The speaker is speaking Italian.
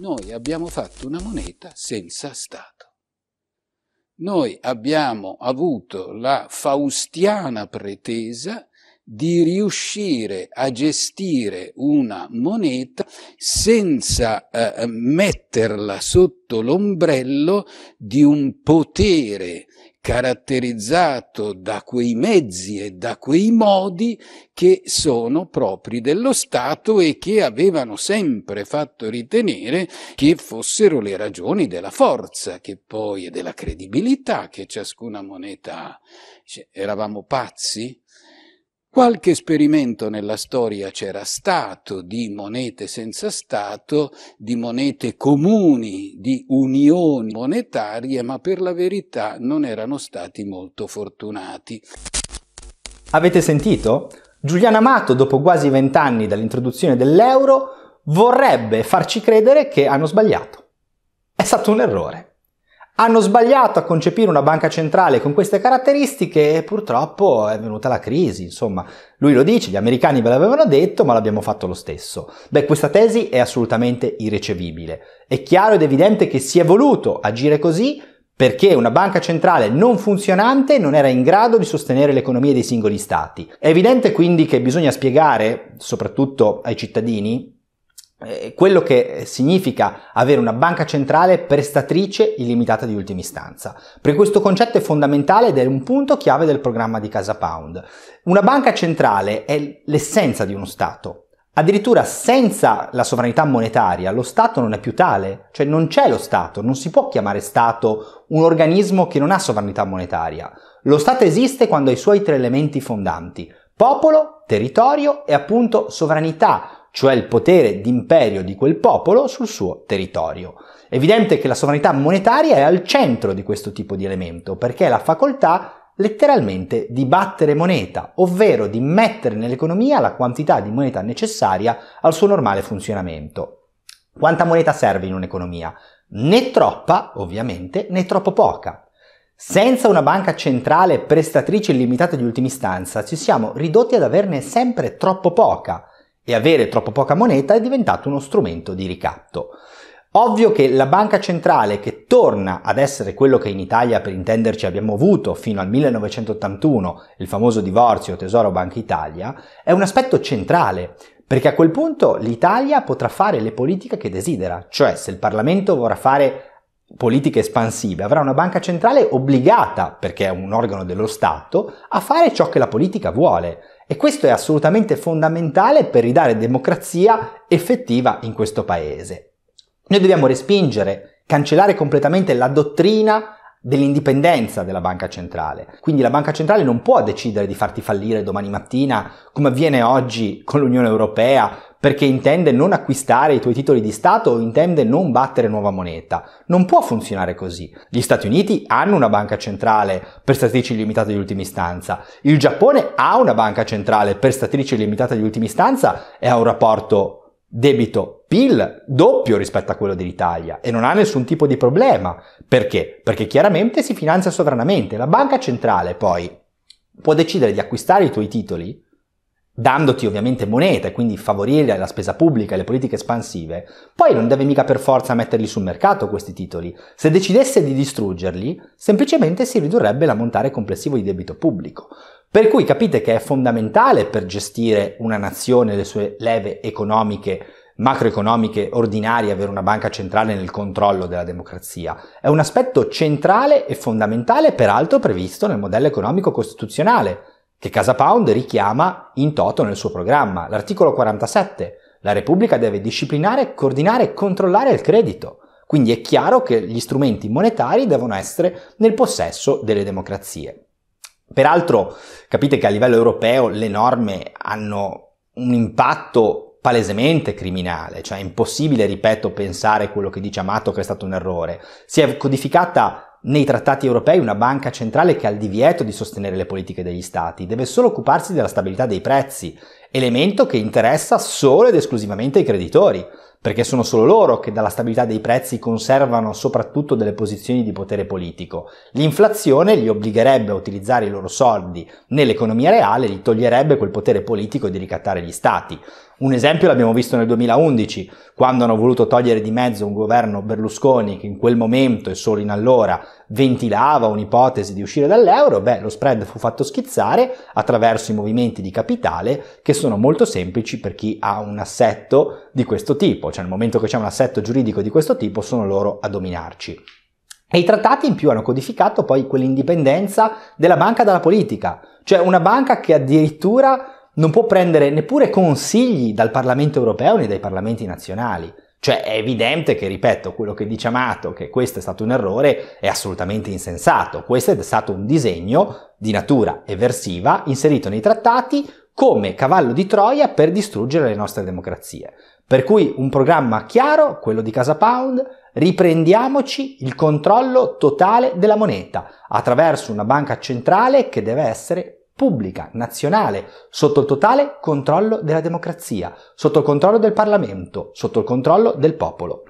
Noi abbiamo fatto una moneta senza Stato. Noi abbiamo avuto la faustiana pretesa di riuscire a gestire una moneta senza eh, metterla sotto l'ombrello di un potere caratterizzato da quei mezzi e da quei modi che sono propri dello Stato e che avevano sempre fatto ritenere che fossero le ragioni della forza che poi e della credibilità che ciascuna moneta ha. Cioè, eravamo pazzi? Qualche esperimento nella storia c'era stato di monete senza Stato, di monete comuni, di unioni monetarie, ma per la verità non erano stati molto fortunati. Avete sentito? Giuliano Amato, dopo quasi vent'anni dall'introduzione dell'euro, vorrebbe farci credere che hanno sbagliato. È stato un errore. Hanno sbagliato a concepire una banca centrale con queste caratteristiche e purtroppo è venuta la crisi, insomma. Lui lo dice, gli americani ve l'avevano detto, ma l'abbiamo fatto lo stesso. Beh, questa tesi è assolutamente irricevibile. È chiaro ed evidente che si è voluto agire così perché una banca centrale non funzionante non era in grado di sostenere l'economia dei singoli stati. È evidente quindi che bisogna spiegare, soprattutto ai cittadini, eh, quello che eh, significa avere una banca centrale prestatrice illimitata di ultima istanza. Per questo concetto è fondamentale ed è un punto chiave del programma di Casa Pound. Una banca centrale è l'essenza di uno Stato. Addirittura senza la sovranità monetaria lo Stato non è più tale, cioè non c'è lo Stato, non si può chiamare Stato un organismo che non ha sovranità monetaria. Lo Stato esiste quando ha i suoi tre elementi fondanti, popolo, territorio e appunto sovranità, cioè il potere d'imperio di quel popolo sul suo territorio. È evidente che la sovranità monetaria è al centro di questo tipo di elemento, perché è la facoltà letteralmente di battere moneta, ovvero di mettere nell'economia la quantità di moneta necessaria al suo normale funzionamento. Quanta moneta serve in un'economia? Né troppa, ovviamente, né troppo poca. Senza una banca centrale prestatrice illimitata di ultima istanza, ci siamo ridotti ad averne sempre troppo poca e avere troppo poca moneta è diventato uno strumento di ricatto. Ovvio che la banca centrale che torna ad essere quello che in Italia per intenderci abbiamo avuto fino al 1981, il famoso divorzio Tesoro Banca Italia, è un aspetto centrale, perché a quel punto l'Italia potrà fare le politiche che desidera, cioè se il Parlamento vorrà fare politiche espansive, avrà una banca centrale obbligata, perché è un organo dello Stato, a fare ciò che la politica vuole e questo è assolutamente fondamentale per ridare democrazia effettiva in questo paese. Noi dobbiamo respingere, cancellare completamente la dottrina dell'indipendenza della banca centrale. Quindi la banca centrale non può decidere di farti fallire domani mattina, come avviene oggi con l'Unione Europea, perché intende non acquistare i tuoi titoli di Stato o intende non battere nuova moneta. Non può funzionare così. Gli Stati Uniti hanno una banca centrale per statrici limitate di ultima istanza, il Giappone ha una banca centrale per statrici limitate di ultima istanza e ha un rapporto debito PIL doppio rispetto a quello dell'Italia e non ha nessun tipo di problema. Perché? Perché chiaramente si finanzia sovranamente. La banca centrale poi può decidere di acquistare i tuoi titoli dandoti ovviamente moneta e quindi favorire la spesa pubblica e le politiche espansive, poi non deve mica per forza metterli sul mercato questi titoli. Se decidesse di distruggerli, semplicemente si ridurrebbe l'ammontare complessivo di debito pubblico. Per cui capite che è fondamentale per gestire una nazione, le sue leve economiche, macroeconomiche ordinarie, avere una banca centrale nel controllo della democrazia. È un aspetto centrale e fondamentale, peraltro previsto nel modello economico costituzionale che Casa Pound richiama in toto nel suo programma. L'articolo 47. La Repubblica deve disciplinare, coordinare e controllare il credito. Quindi è chiaro che gli strumenti monetari devono essere nel possesso delle democrazie. Peraltro capite che a livello europeo le norme hanno un impatto palesemente criminale, cioè è impossibile, ripeto, pensare quello che dice Amato che è stato un errore. Si è codificata nei trattati europei una banca centrale che ha il divieto di sostenere le politiche degli stati, deve solo occuparsi della stabilità dei prezzi elemento che interessa solo ed esclusivamente i creditori, perché sono solo loro che dalla stabilità dei prezzi conservano soprattutto delle posizioni di potere politico. L'inflazione li obbligherebbe a utilizzare i loro soldi nell'economia reale, li toglierebbe quel potere politico di ricattare gli stati. Un esempio l'abbiamo visto nel 2011, quando hanno voluto togliere di mezzo un governo Berlusconi che in quel momento e solo in allora ventilava un'ipotesi di uscire dall'euro, beh, lo spread fu fatto schizzare attraverso i movimenti di capitale che sono molto semplici per chi ha un assetto di questo tipo, cioè nel momento che c'è un assetto giuridico di questo tipo sono loro a dominarci. E i trattati in più hanno codificato poi quell'indipendenza della banca dalla politica, cioè una banca che addirittura non può prendere neppure consigli dal Parlamento europeo né dai parlamenti nazionali. Cioè è evidente che, ripeto, quello che dice Amato, che questo è stato un errore, è assolutamente insensato. Questo è stato un disegno di natura eversiva inserito nei trattati come cavallo di Troia per distruggere le nostre democrazie. Per cui un programma chiaro, quello di Casa Pound, riprendiamoci il controllo totale della moneta attraverso una banca centrale che deve essere pubblica nazionale, sotto il totale controllo della democrazia, sotto il controllo del Parlamento, sotto il controllo del popolo.